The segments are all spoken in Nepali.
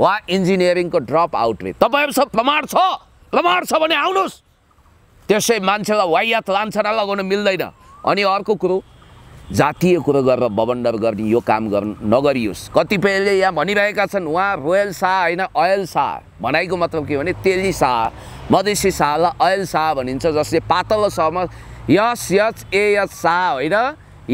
वा इन्जिनियरिङको ड्रप आउट आउटले तपाईँहरूसँग प्रमाण छ प्रमाण छ भने आउनुहोस् त्यसै मान्छेलाई वायात लान्छना लगाउन मिल्दैन अनि अर्को कुरो जातीय कुरो गरेर बबन्डर गर्ने यो काम गर्नु नगरियोस् कतिपयले यहाँ भनिरहेका छन् उहाँ रोयल शाह होइन अयल शाह भनाइको मतलब के भने तेली शाह मधेसी शाहलाई अयल शाह भनिन्छ जसले पातलो सहमा यस यच ए यच शाह होइन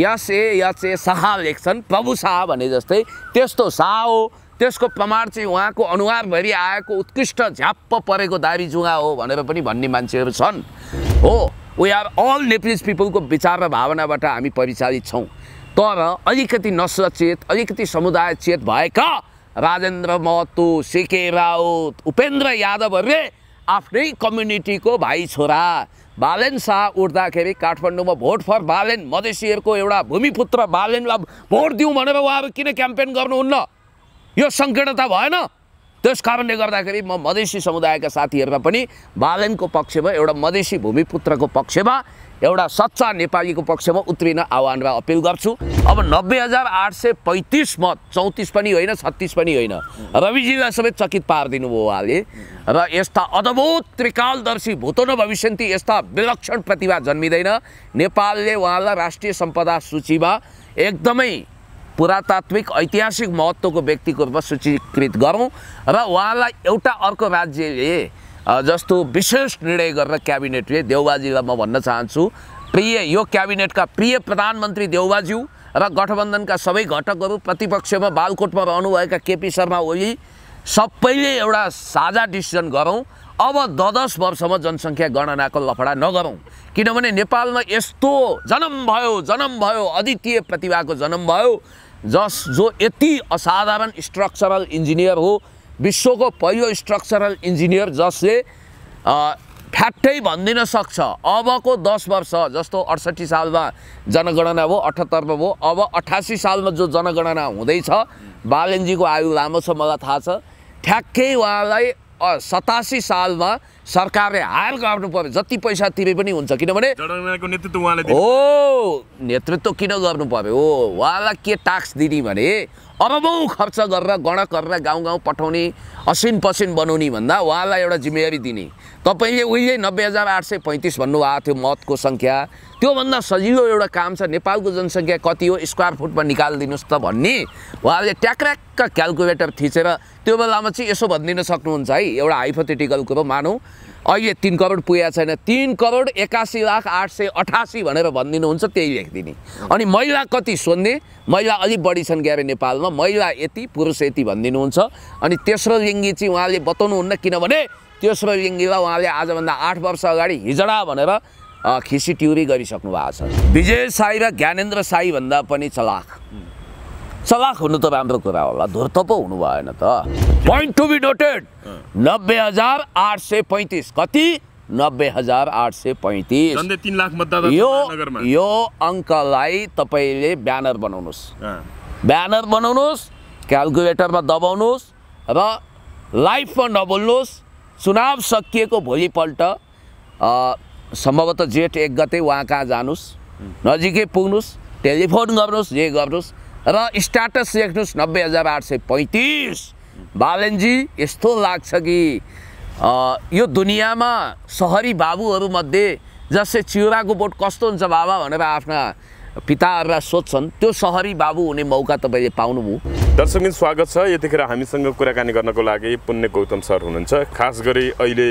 यस ए यच ए शाह लेख्छन् प्रभु शाह भने जस्तै त्यस्तो शाह हो त्यसको प्रमाण चाहिँ उहाँको अनुहारभरि आएको उत्कृष्ट झ्याप्प परेको दाबी जुवा हो भनेर पनि भन्ने मान्छेहरू छन् हो वी आर अल नेप्रिज पिपलको विचार र भावनाबाट हामी परिचालित छौँ तर अलिकति नसचेत अलिकति समुदाय चेत भएका राजेन्द्र महतो सिके राउत उपेन्द्र यादवहरूले आफ्नै कम्युनिटीको भाइ छोरा बालेन शाह उठ्दाखेरि काठमाडौँमा भोट फर बालेन मधेसीहरूको एउटा भूमिपुत्र बालेनलाई भोट दिउँ भनेर उहाँहरू किन क्याम्पेन गर्नुहुन्न यो सङ्कीर्णता भएन त्यस कारणले गर्दाखेरि म मधेसी समुदायका साथीहरूमा पनि बालनको पक्षमा एउटा मधेसी भूमिपुत्रको पक्षमा एउटा सच्चा नेपालीको पक्षमा उत्रिन आह्वान र अपिल गर्छु अब नब्बे हजार आठ सय पैँतिस मत चौतिस पनि होइन छत्तिस पनि होइन रविजीलाई समेत चकित पारिदिनु भयो उहाँले र यस्ता अद्भुत त्रिकालदर्शी भूतोनो भविष्यन्ती यस्ता विलक्षण प्रतिभा जन्मिँदैन नेपालले उहाँलाई राष्ट्रिय सम्पदा सूचीमा एकदमै पुरातात्विक ऐतिहासिक महत्त्वको व्यक्तिको रूपमा सूचीकृत गरौँ र उहाँलाई एउटा अर्को राज्यले जस्तो विशेष निर्णय गरेर क्याबिनेटले देउबाजीलाई म भन्न चाहन्छु प्रिय यो क्याबिनेटका प्रिय प्रधानमन्त्री देउबाज्यू र गठबन्धनका सबै घटकहरू प्रतिपक्षमा बालकोटमा रहनुभएका केपी शर्मा ओली सबैले एउटा साझा डिसिजन गरौँ अब दस वर्षमा जनसङ्ख्या गणनाको लफडा नगरौँ किनभने नेपालमा यस्तो जन्म भयो जन्म भयो अद्वितीय प्रतिभाको जन्म भयो जस जो यति असाधारण स्ट्रक्चरल इन्जिनियर हो विश्वको पहिलो स्ट्रक्चरल इन्जिनियर जसले ठ्याट्टै भनिदिन सक्छ अबको दस वर्ष जस्तो अडसट्ठी सालमा जनगणना भयो अठहत्तरमा भयो अब अठासी सालमा जो जनगणना हुँदैछ बालेन्जीको आयु लामो छ मलाई थाहा छ ठ्याक्कै उहाँलाई सतासी सालमा सरकारले हार गर्नुपर्ने जति पैसा तिरे पनि हुन्छ किनभने नेतृत्व हो नेतृत्व किन गर्नु पर्यो हो उहाँलाई के टास्क दिने भने बहु खर्च गरेर गणक गरेर गाउँ गाउँ पठाउने असिन पसिन बनाउने भन्दा उहाँलाई एउटा जिम्मेवारी दिने तपाईँले उहिले नब्बे हजार आठ सय पैँतिस भन्नुभएको थियो मतको सङ्ख्या त्योभन्दा सजिलो एउटा काम छ नेपालको जनसङ्ख्या कति हो स्क्वायर फुटमा निकालिदिनुहोस् त भन्ने उहाँले ट्याक्राक्क क्यालकुलेटर थिचेर त्यो बेलामा चाहिँ यसो भनिदिन सक्नुहुन्छ है एउटा हाइपोथेटिकल कुरो मानौँ अहिले तिन करोड पुगेको छैन तिन करोड एकासी लाख आठ सय अठासी भनेर भनिदिनुहुन्छ त्यही लेखिदिने अनि महिला कति सोध्ने महिला अलिक बढी छन् ग्यारे नेपालमा महिला यति पुरुष यति भनिदिनुहुन्छ अनि तेस्रो लिङ्गी चाहिँ उहाँले बताउनुहुन्न किनभने तेस्रो लिङ्गीलाई उहाँले आजभन्दा आठ वर्ष अगाडि हिजडा भनेर खिसी ट्युरी गरिसक्नु भएको छ विजय साई र ज्ञानेन्द्र साईभन्दा पनि चलाख सलाख हुनु त राम्रो कुरा होला धुर्त पो हुनु भएन त पोइन्ट टु बी नोटेड नब्बे हजार आठ सय पैँतिस कति नब्बे हजार आठ सय पैँतिस यो यो अङ्कलाई तपाईँले ब्यानर बनाउनुहोस् ब्यानर बनाउनुहोस् क्यालकुलेटरमा दबाउनुहोस् र लाइफमा नबोल्नुहोस् चुनाव सकिएको भोलिपल्ट सम्भवतः जेठ एक गते उहाँ कहाँ जानुहोस् नजिकै पुग्नुहोस् टेलिफोन गर्नुहोस् जे गर्नुहोस् र स्ट्याटस लेख्नुहोस् नब्बे हजार आठ सय पैँतिस बालनजी यस्तो लाग्छ कि यो दुनियाँमा सहरी बाबुहरूमध्ये जसले चिउराको बोट कस्तो हुन्छ बाबा भनेर आफ्ना पिताहरूलाई सोध्छन् त्यो सहरी बाबु हुने मौका तपाईँले पाउनुभयो दर्शकिन स्वागत छ यतिखेर हामीसँग कुराकानी गर्नको लागि पुण्य गौतम सर हुनुहुन्छ खास गरी अहिले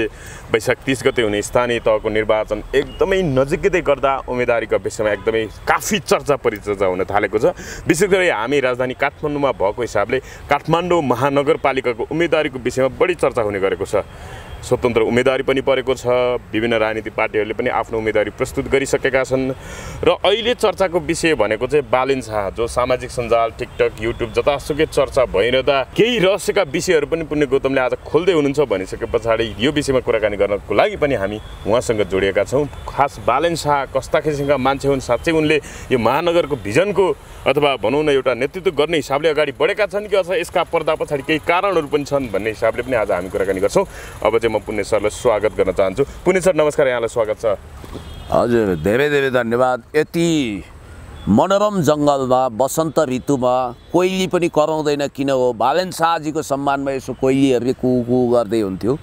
वैशाख तिस गते हुने स्थानीय तहको निर्वाचन एकदमै नजिकै गर्दा उम्मेदवारीको विषयमा एकदमै काफी चर्चा परिचर्चा हुन थालेको छ विशेष गरी हामी राजधानी काठमाडौँमा भएको हिसाबले काठमाडौँ महानगरपालिकाको उम्मेदवारीको विषयमा बढी चर्चा हुने गरेको छ स्वतन्त्र उम्मेदवारी पनि परेको छ विभिन्न राजनीतिक पार्टीहरूले पनि आफ्नो उम्मेदवारी प्रस्तुत गरिसकेका छन् र अहिले चर्चाको विषय भनेको चाहिँ बालिन शाह जो सामाजिक सञ्जाल टिकटक युट्युब जतासुकै चर्चा भइरहँदा केही रहस्यका विषयहरू पनि पुण्य गौतमले आज खोल्दै हुनुहुन्छ भनिसके पछाडि यो विषयमा कुराकानी गर्नको लागि पनि हामी उहाँसँग जोडिएका छौँ खास बालेन शाह कस्ता किसिमका मान्छे हुन् साँच्चै उनले यो महानगरको भिजनको अथवा भनौँ न एउटा नेतृत्व गर्ने हिसाबले अगाडि बढेका छन् कि अथवा यसका पर्दा पछाडि केही कारणहरू पनि छन् भन्ने हिसाबले पनि आज हामी कुराकानी गर्छौँ अब चाहिँ म पुण्य सरलाई स्वागत गर्न चाहन्छु पुण्य सर नमस्कार यहाँलाई स्वागत छ हजुर धेरै धेरै धन्यवाद यति मनोरम जङ्गलमा बसन्त ऋतुमा कोइली पनि कराउँदैन किन हो भालेन शाहजीको सम्मानमा यसो कोइलीहरूले कुकु गर्दै हुन्थ्यो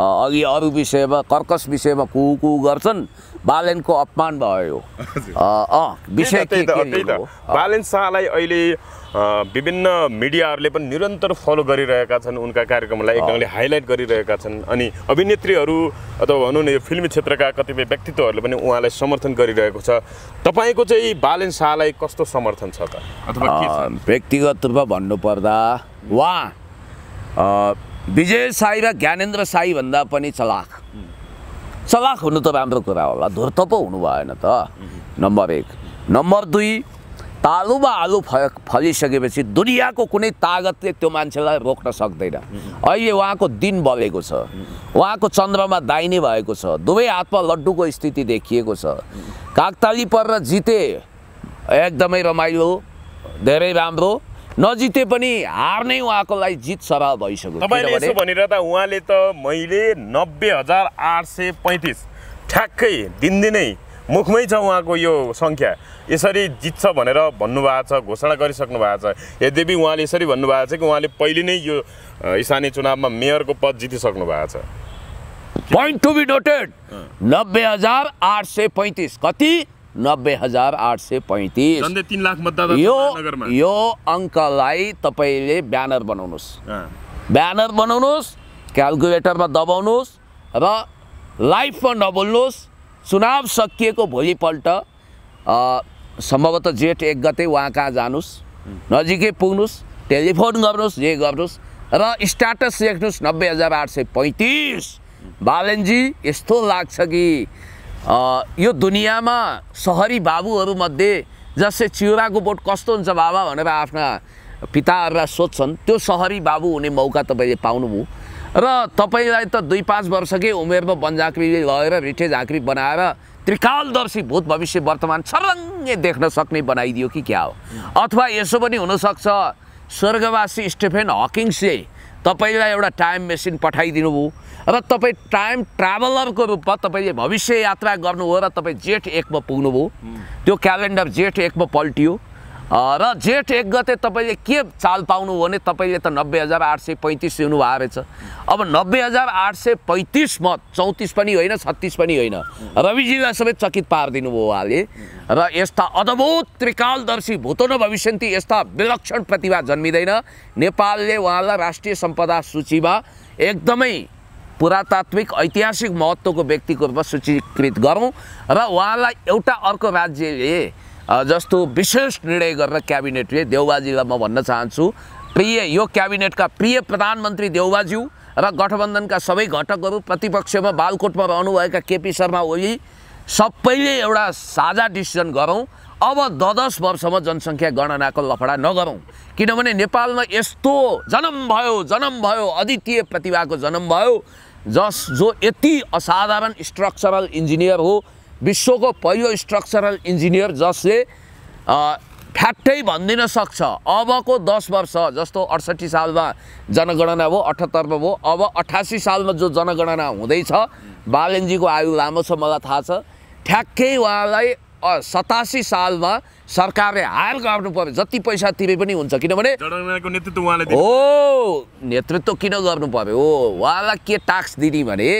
अघि अरू विषयमा कर्कस विषयमा कुकु गर्छन् बालेनको अपमान भयो विषय बालन शाहलाई अहिले विभिन्न मिडियाहरूले पनि निरन्तर फलो गरिरहेका छन् उनका कार्यक्रमलाई एकदमले हाइलाइट गरिरहेका छन् अनि अभिनेत्रीहरू अथवा भनौँ न यो फिल्मी क्षेत्रका कतिपय व्यक्तित्वहरूले पनि उहाँलाई समर्थन गरिरहेको छ तपाईँको चाहिँ बालन शाहलाई कस्तो समर्थन छ त व्यक्तिगत रूपमा भन्नुपर्दा उहाँ विजय साई र ज्ञानेन्द्र साईभन्दा पनि चलाख सलाख हुनु त राम्रो कुरा होला धुर्त पो हुनु भएन त नम्बर एक नम्बर दुई तालुमा आलु फ फलिसकेपछि दुनियाँको कुनै तागतले त्यो मान्छेलाई रोक्न सक्दैन अहिले उहाँको दिन बलेको छ उहाँको चन्द्रमा दाहिने भएको छ दुवै हातमा लड्डुको स्थिति देखिएको छ कागताली परेर जिते एकदमै रमाइलो धेरै राम्रो नजिते पनि हार नै उहाँको लागि जित सरल भइसक्यो तपाईँले यसो भनेर त उहाँले त मैले नब्बे हजार आठ सय पैँतिस ठ्याक्कै दिनदिनै मुखमै छ उहाँको यो सङ्ख्या यसरी जित्छ भनेर भन्नुभएको छ घोषणा गरिसक्नु भएको छ यद्यपि उहाँले यसरी भन्नुभएको छ कि उहाँले पहिले नै यो स्थानीय चुनावमा मेयरको पद जितिसक्नु भएको छ पोइन्ट टु बी नोटेड नब्बे हजार आठ सय पैँतिस कति नब्बे हजार आठ सय पैँतिस तिन लाख मतदाता यो यो अङ्कलाई तपाईँले ब्यानर बनाउनुहोस् ब्यानर बनाउनुहोस् क्यालकुलेटरमा दबाउनुहोस् र लाइफमा नबोल्नुहोस् चुनाव सकिएको भोलिपल्ट सम्भवतः जेठ एक गते उहाँ कहाँ जानुहोस् नजिकै पुग्नुहोस् टेलिफोन गर्नुहोस् जे गर्नुहोस् र स्ट्याटस लेख्नुहोस् नब्बे हजार आठ सय पैँतिस बालनजी यस्तो लाग्छ कि यो दुनियाँमा सहरी बाबुहरूमध्ये जस्तै चिउराको बोट कस्तो हुन्छ बाबा भनेर आफ्ना पिताहरूलाई सोध्छन् त्यो सहरी बाबु हुने मौका तपाईँले पाउनुभयो र तपाईँलाई त दुई पाँच वर्षकै उमेरमा वनझाँक्री लगेर रिठे झाँक्री बनाएर त्रिकालदर्शी भूत भविष्य वर्तमान छरङ्गे देख्न सक्ने बनाइदियो कि क्या हो अथवा यसो पनि हुनसक्छ स्वर्गवासी स्टेफेन हकिङ्सले तपाईँलाई एउटा टाइम मेसिन पठाइदिनु भयो र तपाईँ टाइम ट्राभलरको रूपमा तपाईँले भविष्य यात्रा गर्नुभयो र तपाईँ जेठ एकमा पुग्नुभयो त्यो क्यालेन्डर जेठ एकमा पल्टियो र जेठ एक गते तपाईँले के चाल पाउनुभयो भने तपाईँले त नब्बे हजार आठ सय पैँतिस लिनुभएको रहेछ अब नब्बे हजार आठ सय पैँतिसमा चौतिस पनि होइन छत्तिस पनि होइन रविजीलाई सबै चकित पारिदिनु भयो उहाँले र यस्ता अद्भुत त्रिकालदर्शी भूतोन भविष्यन्ती यस्ता विलक्षण प्रतिभा जन्मिँदैन नेपालले उहाँलाई राष्ट्रिय सम्पदा सूचीमा एकदमै पुरातात्विक ऐतिहासिक महत्त्वको व्यक्तिको रूपमा सूचीकृत गरौँ र उहाँलाई एउटा अर्को राज्यले जस्तो विशेष निर्णय गरेर क्याबिनेटले देउबाजीलाई म भन्न चाहन्छु प्रिय यो क्याबिनेटका प्रिय प्रधानमन्त्री देउबाज्यू र गठबन्धनका सबै घटकहरू प्रतिपक्षमा बालकोटमा रहनुभएका केपी शर्मा ओली सबैले एउटा साझा डिसिजन गरौँ अब दस वर्षमा जनसङ्ख्या गणनाको लफडा नगरौँ किनभने नेपालमा यस्तो जन्म भयो जन्म भयो अद्वितीय प्रतिभाको जन्म भयो जस जो यति असाधारण स्ट्रक्चरल इन्जिनियर हो विश्वको पहिलो स्ट्रक्चरल इन्जिनियर जसले फ्याक्टै भनिदिन सक्छ अबको दस वर्ष जस्तो अडसट्ठी सालमा जनगणना भयो अठहत्तरमा भयो अब अठासी सालमा जो जनगणना हुँदैछ बालेनजीको आयु लामो छ मलाई थाहा छ ठ्याक्कै उहाँलाई सतासी सालमा सरकारले हायर गर्नुपर्ने जति पैसा तिरे पनि हुन्छ किनभने नेतृत्व हो नेतृत्व किन गर्नु पर्यो हो उहाँलाई के ट्याक्स दिने भने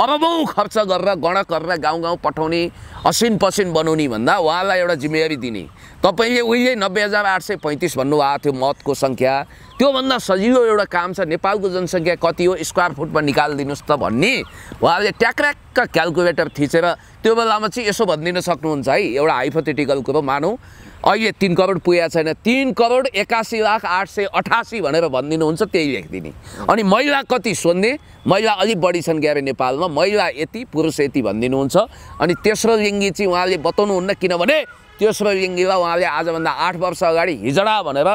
अरबौँ खर्च गरेर गणक गरेर गाउँ गाउँ पठाउने असिन पसिन बनाउने भन्दा उहाँलाई एउटा जिम्मेवारी दिने तपाईँले उहिले नब्बे हजार आठ सय पैँतिस भन्नुभएको थियो मतको सङ्ख्या त्योभन्दा सजिलो एउटा काम छ नेपालको जनसङ्ख्या कति हो स्क्वायर फुटमा निकालिदिनुहोस् त भन्ने उहाँले ट्याक्र्याक्क क्यालकुलेटर थिचेर त्यो बेलामा चाहिँ यसो भनिदिन सक्नुहुन्छ है एउटा हाइपोथेटिकल कुरो मानौँ अहिले तिन करोड पुगेको छैन तिन करोड एकासी लाख आठ सय अठासी भनेर भनिदिनुहुन्छ त्यही लेखिदिने अनि महिला कति सोध्ने महिला अलिक बढी छन् ग्यारे नेपालमा महिला यति पुरुष यति भनिदिनुहुन्छ अनि तेस्रो लिङ्गी चाहिँ उहाँले बताउनुहुन्न किनभने तेस्रो लिङ्गीलाई उहाँले आजभन्दा आठ वर्ष अगाडि हिजडा भनेर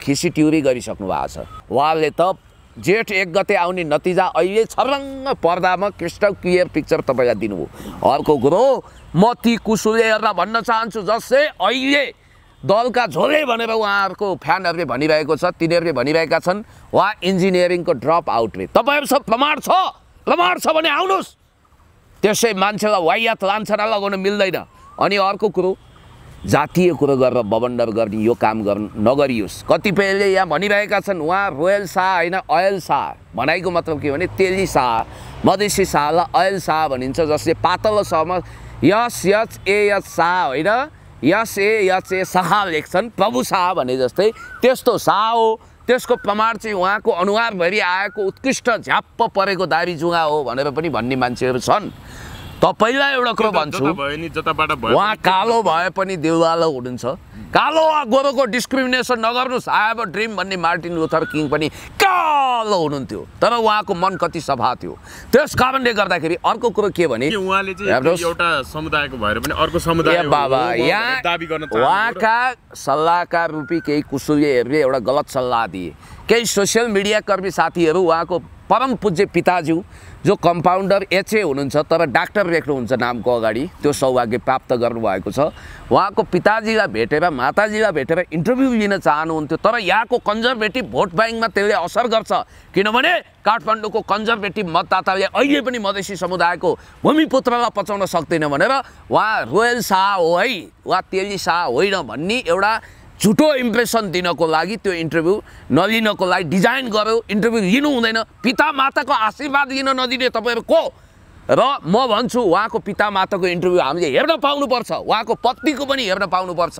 खिसी ट्युरी गरिसक्नु भएको छ उहाँले त जेठ एक गते आउने नतिजा अहिले छरङ्ग पर्दामा क्रिस्टल क्लियर पिक्चर तपाईँलाई दिनुभयो अर्को कुरो म ती कुसुले भन्न चाहन्छु जसले अहिले दलका झोले भनेर उहाँहरूको फ्यानहरूले भनिरहेको छ तिनीहरूले भनिरहेका छन् उहाँ इन्जिनियरिङको ड्रप आउटले तपाईँहरू सब प्रमाण छ प्रमाण छ भने आउनुहोस् त्यसै मान्छेलाई वाइयात लान्छना लगाउन मिल्दैन अनि अर्को कुरो जातीय कुरो गरेर बबन्डर गर्ने यो काम गर्नु नगरियोस् कतिपयले यहाँ भनिरहेका छन् उहाँ रोयल शाह होइन अयल शाह भनाइको मतलब के भने तेली शाह मधेसी शाहलाई अयल शाह भनिन्छ जसले पातलो सहमा यस यच ए यच शाह होइन यस ए यच ए शाह लेख्छन् प्रभु शाह भने जस्तै त्यस्तो शाह हो त्यसको प्रमाण चाहिँ उहाँको अनुहारभरि आएको उत्कृष्ट झ्याप्प परेको दाबी जुगा हो भनेर पनि भन्ने मान्छेहरू छन् तपाईँलाई एउटा कुरो भन्छु उहाँ कालो भए पनि देउवालो हुनुहुन्छ कालो गोरोको डिस्क्रिमिनेसन नगर्नुहोस् आई हेभ अ ड्रिम भन्ने मार्टिन लुथर किङ पनि कालो हुनुहुन्थ्यो तर उहाँको मन कति सफा थियो त्यस कारणले गर्दाखेरि अर्को कुरो के भने उहाँले एउटा समुदायको भएर पनि अर्को समुदाय बाबा यहाँ उहाँका सल्लाहकार रूपी केही कुसुरीहरूले एउटा गलत सल्लाह दिए केही सोसियल मिडियाकर्मी साथीहरू उहाँको परम पूज्य पिताज्यू जो कम्पाउन्डर एचए हुनुहुन्छ तर डाक्टर लेख्नुहुन्छ नामको अगाडि त्यो सौभाग्य प्राप्त गर्नुभएको छ उहाँको पिताजीलाई भेटेर माताजीलाई भेटेर इन्टरभ्यू लिन चाहनुहुन्थ्यो तर यहाँको कन्जर्भेटिभ भोट ब्याङ्कमा त्यसले असर गर्छ किनभने काठमाडौँको कन्जर्भेटिभ मतदाताले अहिले पनि मधेसी समुदायको भूमिपुत्रलाई पचाउन सक्दैन भनेर उहाँ रोयल शाह हो है वा तेली शाह होइन भन्ने एउटा झुटो इम्प्रेसन दिनको लागि त्यो इन्टरभ्यू नलिनको लागि डिजाइन गर्यो इन्टरभ्यू लिनु हुँदैन पिता माताको आशीर्वाद लिन नदिने तपाईँहरू को र म भन्छु उहाँको माताको इन्टरभ्यू हामीले हेर्न पाउनुपर्छ उहाँको पत्नीको पनि हेर्न पाउनुपर्छ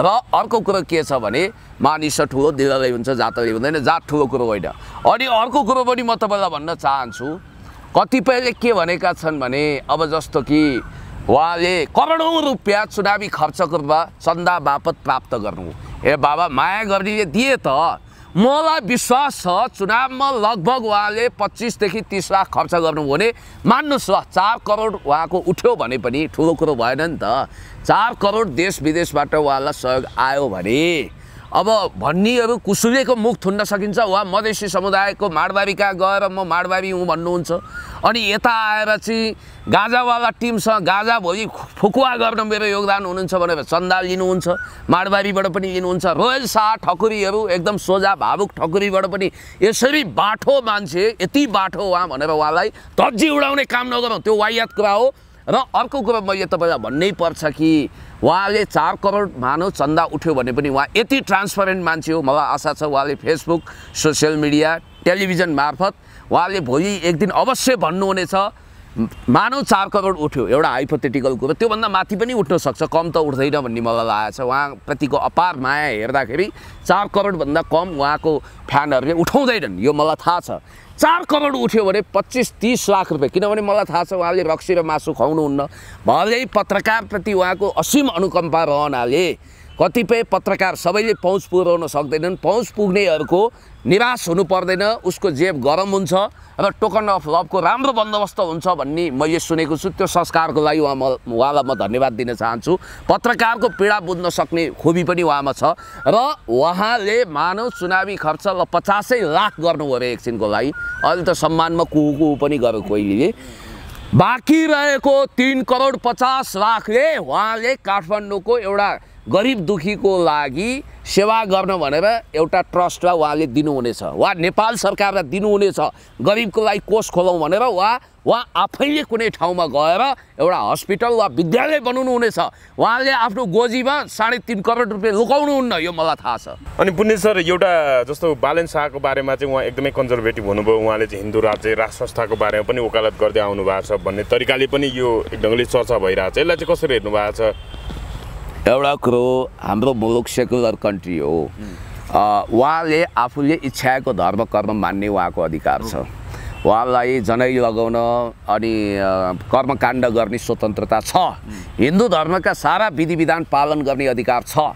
र अर्को कुरो के छ भने मानिस ठुलो दिललाई हुन्छ जातले हुँदैन जात ठुलो कुरो होइन अनि अर्को कुरो पनि म तपाईँलाई भन्न चाहन्छु कतिपयले के भनेका छन् भने अब जस्तो कि उहाँले करोडौँ रुपियाँ चुनावी खर्चको रूपमा चन्दा बापत प्राप्त गर्नु ए बाबा माया गर्नेले दिए त मलाई विश्वास छ चुनावमा लगभग उहाँले पच्चिसदेखि तिस लाख खर्च गर्नु भने मान्नुहोस् ल चार करोड उहाँको उठ्यो भने पनि ठुलो कुरो भएन नि त चार करोड देश विदेशबाट उहाँलाई सहयोग आयो भने अब भन्ने अब कुसुलेको मुख थुन्न सकिन्छ वा मधेसी समुदायको माडबारी कहाँ गएर म माडबारी हुँ भन्नुहुन्छ अनि यता आएर चाहिँ गाजावाला टिमसँग गाजा भोलि फुकुवा गर्न मेरो योगदान हुनुहुन्छ भनेर चन्दा लिनुहुन्छ माडबारीबाट पनि लिनुहुन्छ रोयल शाह ठकुरीहरू एकदम सोझा भावुक ठकुरीबाट पनि यसरी बाठो मान्छे यति बाठो उहाँ भनेर उहाँलाई तज्जी उडाउने काम नगरौँ त्यो वायात कुरा हो र अर्को कुरा मैले तपाईँलाई भन्नै पर्छ कि उहाँले चार करोड मानव चन्दा उठ्यो भने पनि उहाँ यति ट्रान्सपरेन्ट मान्छे हो मलाई आशा छ उहाँले फेसबुक सोसियल मिडिया टेलिभिजन मार्फत उहाँले भोलि एक दिन अवश्य भन्नुहुनेछ मानव चार करोड उठ्यो एउटा हाइपोथेटिकल कुरो त्योभन्दा माथि पनि उठ्न सक्छ कम त उठ्दैन भन्ने मलाई लागेको छ उहाँप्रतिको अपार माया हेर्दाखेरि चार करोडभन्दा कम उहाँको फ्यानहरूले उठाउँदैनन् यो मलाई थाहा छ चार करोड उठ्यो भने पच्चिस तिस लाख रुपियाँ किनभने मलाई थाहा छ उहाँले रक्सी र मासु खुवाउनुहुन्न भलै पत्रकारप्रति उहाँको असीम अनुकम्पा रहनाले कतिपय पत्रकार सबैले पहुँच पुर्याउन सक्दैनन् पहुँच पुग्नेहरूको निराश हुनु पर्दैन उसको जेब गरम हुन्छ र टोकन अफ लभको राम्रो बन्दोबस्त हुन्छ भन्ने मैले सुनेको छु त्यो संस्कारको लागि उहाँ म उहाँलाई म धन्यवाद दिन चाहन्छु पत्रकारको पीडा बुझ्न सक्ने खुबी पनि उहाँमा छ र उहाँले मानव चुनावी खर्च ल पचासै लाख गर्नुभयो अरे एकछिनको लागि अहिले त सम्मानमा कुहु कुहु पनि गरेको कोहीले बाँकी रहेको तिन करोड पचास लाखले उहाँले काठमाडौँको एउटा गरिब दुखीको लागि सेवा गर्न भनेर एउटा ट्रस्टलाई उहाँले दिनुहुनेछ वा नेपाल सरकारलाई दिनुहुनेछ गरिबको लागि कोष खोलौँ भनेर वा वा आफैले कुनै ठाउँमा गएर एउटा हस्पिटल वा विद्यालय बनाउनु हुनेछ उहाँले आफ्नो गोजीमा साढे तिन करोड रुपियाँ लुकाउनुहुन्न यो मलाई थाहा छ अनि पुण्य सर एउटा जस्तो बालन शाहको बारेमा चाहिँ उहाँ एकदमै कन्जर्भेटिभ हुनुभयो उहाँले चाहिँ हिन्दू राज्य राष्ट्र संस्थाको बारेमा पनि वकालत गर्दै आउनु भएको छ भन्ने तरिकाले पनि यो एक चर्चा भइरहेको छ यसलाई चाहिँ कसरी हेर्नु भएको छ एउटा कुरो हाम्रो मुलुक सेकुलर कन्ट्री हो उहाँले आफूले इच्छाको धर्म कर्म मान्ने उहाँको अधिकार छ उहाँलाई जनै लगाउन अनि कर्मकाण्ड गर्ने स्वतन्त्रता छ हिन्दू धर्मका सारा विधि विधान पालन गर्ने अधिकार छ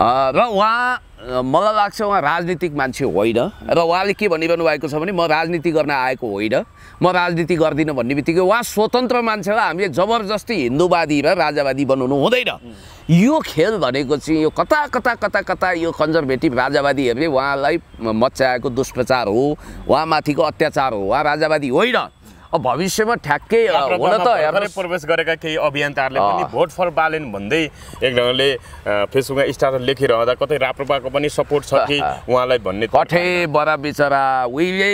र उहाँ मलाई लाग्छ उहाँ राजनीतिक मान्छे होइन र उहाँले के भनिरहनु भएको छ भने म राजनीति गर्न आएको होइन म राजनीति गर्दिनँ भन्ने बित्तिकै उहाँ स्वतन्त्र मान्छेलाई हामीले जबरजस्ती हिन्दूवादी र राजावादी बनाउनु हुँदैन यो खेल भनेको चाहिँ यो कता कता कता कता यो कन्जर्भेटिभ राजावादीहरूले उहाँलाई मच्याएको दुष्प्रचार हो उहाँमाथिको अत्याचार हो उहाँ राजावादी होइन अब भविष्यमा ठ्याक्कै हुन त प्रवेश गरेका केही अभियन्ताहरूले पनि भोट फर बालेन भन्दै एक ढङ्गले फेसबुकमा स्टाटस लेखिरहँदा कतै राप्रपाको पनि सपोर्ट छ कि उहाँलाई भन्ने कठे बरा बिचरा उहिले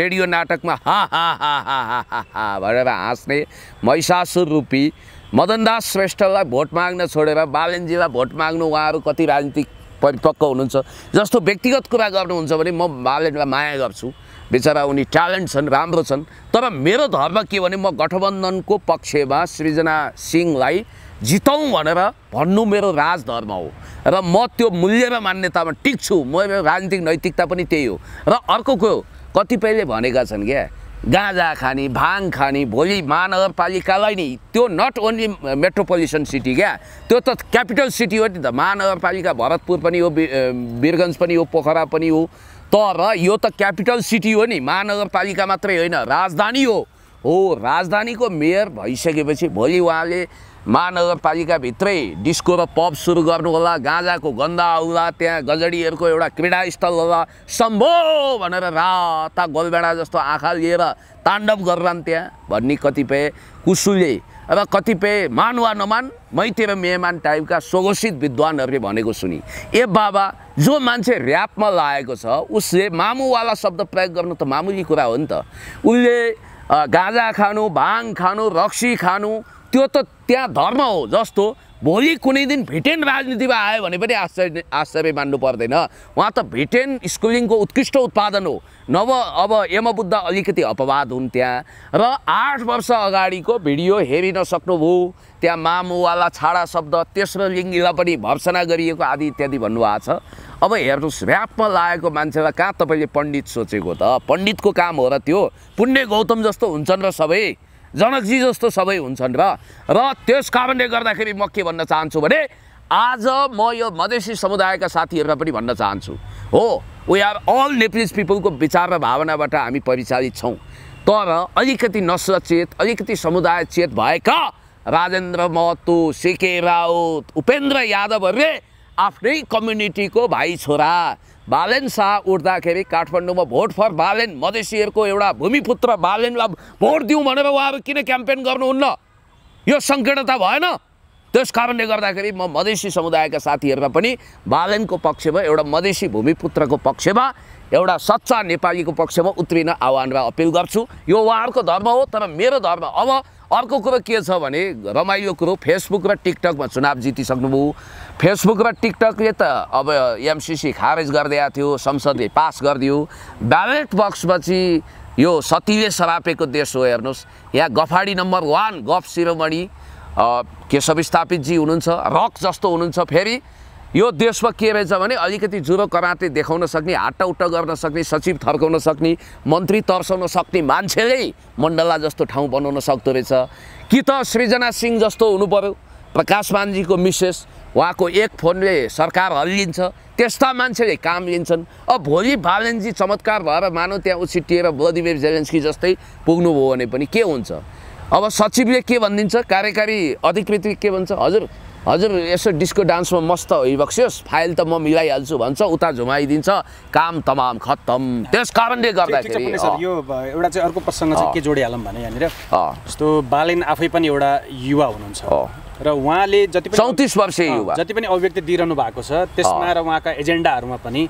रेडियो नाटकमा हा हा हा हा हा हा भनेर हाँस्ने महिषासुर रूपी मदनदास श्रेष्ठलाई भोट माग्न छोडेर बालेनजीलाई भोट माग्नु उहाँहरू कति राजनीतिक परिपक्व हुनुहुन्छ जस्तो व्यक्तिगत कुरा गर्नुहुन्छ भने म भालेटलाई माया गर्छु बिचरा उनी ट्यालेन्ट छन् राम्रो छन् तर मेरो धर्म के भने म गठबन्धनको पक्षमा सृजना सिंहलाई जिताउँ भनेर भन्नु मेरो राजधर्म हो र म त्यो मूल्य र मान्यतामा टिक्छु म राजनीतिक नैतिकता पनि त्यही हो र अर्को कुरो कतिपयले भनेका छन् क्या गाँजा खाने भाङ खाने भोलि महानगरपालिकालाई नि त्यो नट ओन्ली मेट्रोपोलिटन सिटी क्या त्यो त क्यापिटल सिटी हो नि त महानगरपालिका भरतपुर पनि हो वीरगन्ज पनि हो पोखरा पनि हो तर यो त क्यापिटल सिटी हो नि महानगरपालिका मात्रै होइन राजधानी हो हो राजधानीको मेयर भइसकेपछि भोलि उहाँले महानगरपालिकाभित्रै डिस्को र पब सुरु गर्नु होला गाँजाको गन्दा आउला त्यहाँ गजडीहरूको एउटा क्रीडास्थल होला सम्भो भनेर राता गोलबेडा जस्तो आँखा लिएर ताण्डव गर्लान् त्यहाँ भन्ने कतिपय कुसुले र कतिपय मान वा नमान मैते र मेहमान टाइपका स्वघोषित विद्वानहरूले भनेको सुनि ए बाबा जो मान्छे ऱ्यापमा लागेको छ उसले मामुवाला शब्द प्रयोग गर्नु त मामुली कुरा हो नि त उसले गाँजा खानु भाङ खानु रक्सी खानु त्यो त त्यहाँ धर्म हो जस्तो भोलि कुनै दिन भिटेन राजनीतिमा आयो भने पनि आश्चर्य आश्चर्य मान्नु पर्दैन उहाँ त भिटेन स्कुलिङको उत्कृष्ट उत्पादन हो नभ अब यमबुद्ध अलिकति अपवाद हुन् त्यहाँ र आठ वर्ष अगाडिको भिडियो हेरिन सक्नुभयो त्यहाँ मामुवाला छाडा शब्द तेस्रो लिङ्गीलाई पनि भर्सना गरिएको आदि इत्यादि भन्नुभएको छ अब हेर्नुहोस् ऱ्यापमा लागेको मान्छेलाई कहाँ तपाईँले पण्डित सोचेको त पण्डितको काम हो र त्यो पुण्य गौतम जस्तो हुन्छन् र सबै जनकजी जस्तो सबै हुन्छन् र र त्यस कारणले गर्दाखेरि म के भन्न चाहन्छु भने आज म यो मधेसी समुदायका साथीहरूलाई पनि भन्न चाहन्छु हो वी आर अल नेपिज पिपुलको विचार र भावनाबाट हामी परिचालित छौँ तर अलिकति नसचेत अलिकति समुदाय चेत भएका राजेन्द्र महतो सिके राउत उपेन्द्र यादवहरूले आफ्नै कम्युनिटीको भाइ छोरा बालेन शाह उठ्दाखेरि काठमाडौँमा भोट फर बालेन मधेसीहरूको एउटा भूमिपुत्र बालेनलाई भोट दिउँ भनेर उहाँहरू किन क्याम्पेन गर्नुहुन्न यो सङ्कीर्णता भएन त्यस कारणले गर्दाखेरि म मधेसी समुदायका साथीहरूमा पनि बालेनको पक्षमा एउटा मधेसी भूमिपुत्रको पक्षमा एउटा सच्चा नेपालीको पक्षमा उत्रिन आह्वान र अपिल गर्छु यो उहाँहरूको धर्म हो तर मेरो धर्म अब अर्को कुरो के छ भने रमाइलो कुरो फेसबुक र टिकटकमा चुनाव जितिसक्नुभयो फेसबुक र टिकटकले त अब एमसिसी खारेज गरिदिएको थियो संसदले पास गरिदियो ब्यालेट बक्समा चाहिँ यो सतीले सरापेको देश हो हेर्नुहोस् यहाँ गफाडी नम्बर वान गफ शिरोमणि केशव स्थापितजी हुनुहुन्छ रक जस्तो हुनुहुन्छ फेरि यो देशमा के रहेछ भने अलिकति जुरो कराते देखाउन सक्ने हाटाउटा गर्न सक्ने सचिव थर्काउन सक्ने मन्त्री तर्साउन सक्ने मान्छेले मण्डला जस्तो ठाउँ बनाउन सक्दो रहेछ कि त सृजना सिंह जस्तो हुनु पऱ्यो प्रकाश मानजीको मिसेस उहाँको एक फोनले सरकार हल्लिन्छ त्यस्ता मान्छेले काम लिन्छन् अब भोलि भालेन्जी चमत्कार भएर मानव त्यहाँ उछिटिएर भ्लादिमिर जेलेन्स्की जस्तै पुग्नुभयो भने पनि के हुन्छ अब सचिवले के भनिदिन्छ कार्यकारी अधिकृतले के भन्छ हजुर हजुर यसो डिस्को डान्समा मस्त होइबक्सियोस् फाइल त म मिलाइहाल्छु भन्छ उता झुमाइदिन्छ काम तमाम खत्तम त्यस कारणले गर्दाखेरि यो एउटा चाहिँ अर्को प्रसङ्ग चाहिँ के जोडिहालौँ भने यहाँनिर जस्तो बालेन आफै पनि एउटा युवा हुनुहुन्छ र उहाँले जति चौतिस वर्ष युवा जति पनि अभिव्यक्ति दिइरहनु भएको छ त्यसमा र उहाँका एजेन्डाहरूमा पनि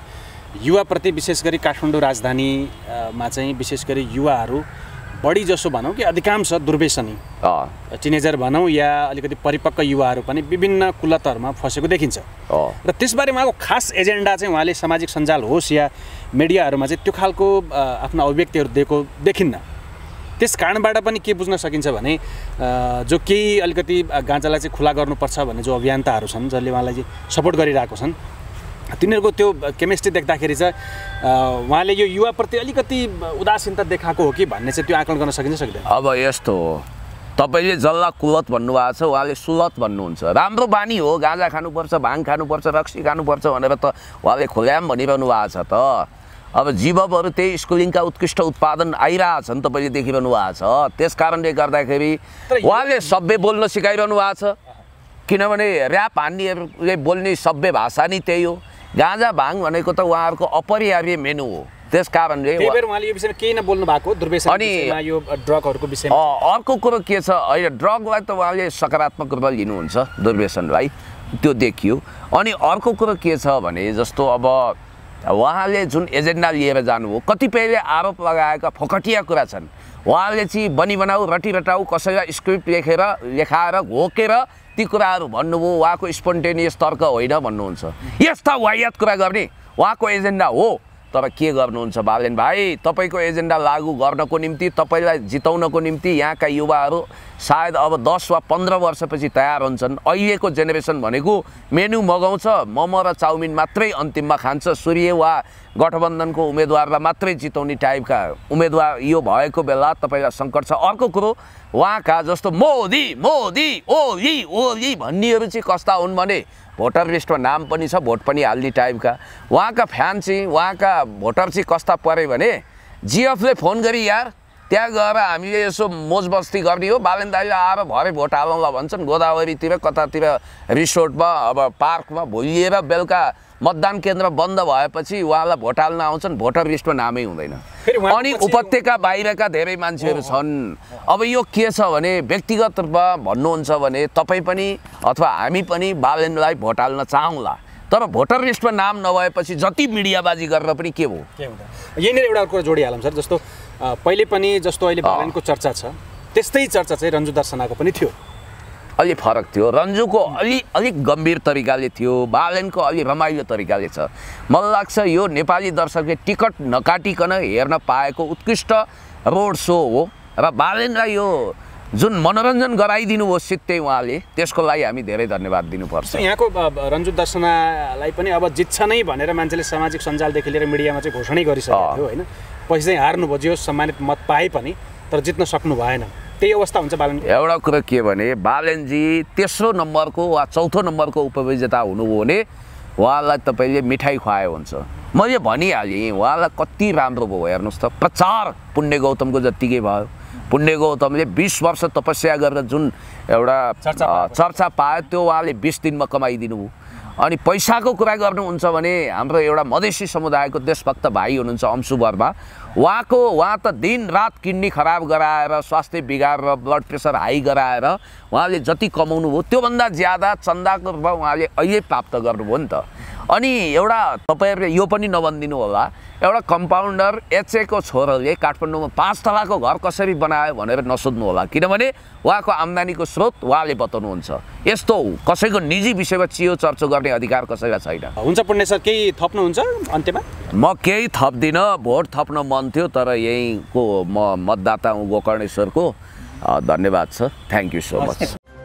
युवाप्रति विशेष गरी काठमाडौँ राजधानीमा चाहिँ विशेष गरी युवाहरू बढी जसो भनौँ कि अधिकांश दुर्वेशनी टिनेजर भनौँ या अलिकति परिपक्व युवाहरू पनि विभिन्न कुलतहरूमा फँसेको देखिन्छ र त्यसबारे उहाँको खास एजेन्डा चाहिँ उहाँले सामाजिक सञ्जाल होस् या मिडियाहरूमा चाहिँ त्यो खालको आफ्नो अभिव्यक्तिहरू दिएको देखिन्न त्यस कारणबाट पनि के बुझ्न सकिन्छ भने जो केही अलिकति गाँजालाई चाहिँ खुला गर्नुपर्छ भन्ने जो अभियन्ताहरू छन् जसले उहाँलाई चाहिँ सपोर्ट गरिरहेको छन् तिनीहरूको त्यो केमिस्ट्री देख्दाखेरि चाहिँ उहाँले यो युवाप्रति अलिकति उदासीनता देखाएको हो कि भन्ने चाहिँ त्यो आकलन गर्न सकिन्छ सक्दैन अब यस्तो हो तपाईँले जल्ला कुलत भन्नुभएको छ उहाँले सुलत भन्नुहुन्छ राम्रो बानी हो गाँजा खानुपर्छ भाङ खानुपर्छ रक्सी खानुपर्छ भनेर त उहाँले खोल्याम भनिरहनु भएको छ त अब जीवहरू त्यही स्कुलिङका उत्कृष्ट उत्पादन आइरहेछन् तपाईँले देखिरहनु भएको छ त्यस कारणले गर्दाखेरि उहाँले सभ्य बोल्न सिकाइरहनु भएको छ किनभने ऱ्याप हान्नेहरूले बोल्ने सभ्य भाषा नै त्यही हो गाजा भाङ भनेको त उहाँहरूको अपरिहार्य मेनु हो त्यस कारणले अनि अर्को कुरो के छ अहिले ड्रगलाई त उहाँले सकारात्मक रूपमा लिनुहुन्छ दुर्व्यसनलाई त्यो देखियो अनि अर्को कुरो के छ भने जस्तो अब उहाँले जुन एजेन्डा लिएर जानुभयो कतिपयले आरोप लगाएका फोकटिया कुरा छन् उहाँले चाहिँ बनी बनाऊ रटी रटाऊ कसैलाई स्क्रिप्ट लेखेर लेखाएर घोकेर ती कुराहरू भन्नुभयो उहाँको स्पोन्टेनियस तर्क होइन भन्नुहुन्छ यस्ता वायत कुरा गर्ने उहाँको एजेन्डा हो तपाईँ के गर्नुहुन्छ बाबेन भाइ तपाईँको एजेन्डा लागु गर्नको निम्ति तपाईँलाई जिताउनको निम्ति यहाँका युवाहरू सायद अब दस वा पन्ध्र वर्षपछि तयार हुन्छन् अहिलेको जेनेरेसन भनेको मेन्यु मगाउँछ मोमो र चाउमिन मात्रै अन्तिममा खान्छ सूर्य वा गठबन्धनको उम्मेदवारलाई मात्रै जिताउने टाइपका उम्मेदवार यो भएको बेला तपाईँलाई सङ्कट छ अर्को कुरो उहाँका जस्तो मोदी मोदी ओली ओली भन्नेहरू चाहिँ कस्ता हुन् भने भोटर लिस्टमा नाम पनि छ भोट पनि हाल्ने टाइपका उहाँका फ्यान चाहिँ उहाँका भोटर चाहिँ कस्ता पऱ्यो भने जिएफले फोन गरी यार त्यहाँ गएर हामीले यसो मोजबस्ती गर्ने हो बालन दाजु आएर भरे भोट हालौँला भन्छन् गोदावरीतिर कतातिर रिसोर्टमा अब पार्कमा भुलिएर बेलुका मतदान केन्द्र बन्द भएपछि उहाँलाई भोट हाल्न आउँछन् भोटर लिस्टमा नामै हुँदैन अनि उपत्यका बाहिरका धेरै मान्छेहरू छन् अब यो के छ भने व्यक्तिगत रूपमा भन्नुहुन्छ भने तपाईँ पनि अथवा हामी पनि बालनलाई भोट हाल्न चाहौँला तर भोटर लिस्टमा नाम नभएपछि जति मिडियाबाजी गरेर पनि के हो यहीँनिर एउटा कुरा जोडिहालौँ सर जस्तो पहिले पनि जस्तो अहिले भलेनको चर्चा छ त्यस्तै चर्चा चाहिँ रन्जु दर्शनाको पनि थियो अलि फरक थियो रन्जुको अलि अलिक गम्भीर तरिकाले थियो बालनको अलि रमाइलो तरिकाले छ मलाई लाग्छ यो नेपाली दर्शकले टिकट नकाटिकन हेर्न पाएको उत्कृष्ट रोड सो हो र बालनलाई यो जुन मनोरञ्जन गराइदिनु भयो सित्तै उहाँले त्यसको लागि हामी धेरै धन्यवाद दिनुपर्छ यहाँको रन्जु दर्शनालाई पनि अब जित्छ नै भनेर मान्छेले सामाजिक सञ्जालदेखि लिएर मिडियामा चाहिँ घोषणा गरिसकेको थियो होइन पछि चाहिँ हार्नुभयो सम्मानित मत पाए पनि तर जित्न सक्नु भएन त्यही अवस्था हुन्छ बालन एउटा कुरो के भने बालनजी तेस्रो नम्बरको वा चौथो नम्बरको उपविजेता हुनुभयो भने उहाँलाई तपाईँले मिठाई खुवायो हुन्छ मैले भनिहालेँ उहाँलाई कति राम्रो भयो हेर्नुहोस् त प्रचार पुण्य गौतमको जत्तिकै भयो पुण्य गौतमले बिस वर्ष तपस्या गरेर जुन एउटा चर्चा पायो त्यो उहाँले बिस दिनमा कमाइदिनु भयो अनि पैसाको कुरा गर्नुहुन्छ भने हाम्रो एउटा मधेसी समुदायको देशभक्त भाइ हुनुहुन्छ अंशु वर्मा उहाँको उहाँ त दिन रात किडनी खराब गराएर स्वास्थ्य बिगारेर ब्लड प्रेसर हाई गराएर उहाँले जति कमाउनु भयो त्योभन्दा ज्यादा चन्दाको रूपमा उहाँले अहिले प्राप्त गर्नुभयो नि त अनि एउटा तपाईँहरूले यो पनि नभनिदिनु होला एउटा कम्पाउन्डर एचएको छोराले काठमाडौँमा पाँच तलाको घर कसरी बनायो भनेर नसोध्नु होला किनभने उहाँको आम्दानीको स्रोत उहाँले बताउनुहुन्छ यस्तो कसैको निजी विषयमा चियो चर्चो गर्ने अधिकार कसैलाई छैन हुन्छ पुण्य सर केही थप्नुहुन्छ अन्त्यमा म केही थप्दिनँ भोट थप्न मन थियो तर यहीँको म मतदाता हुँ गोकर्णेश्वरको धन्यवाद छ थ्याङ्क यू सो मच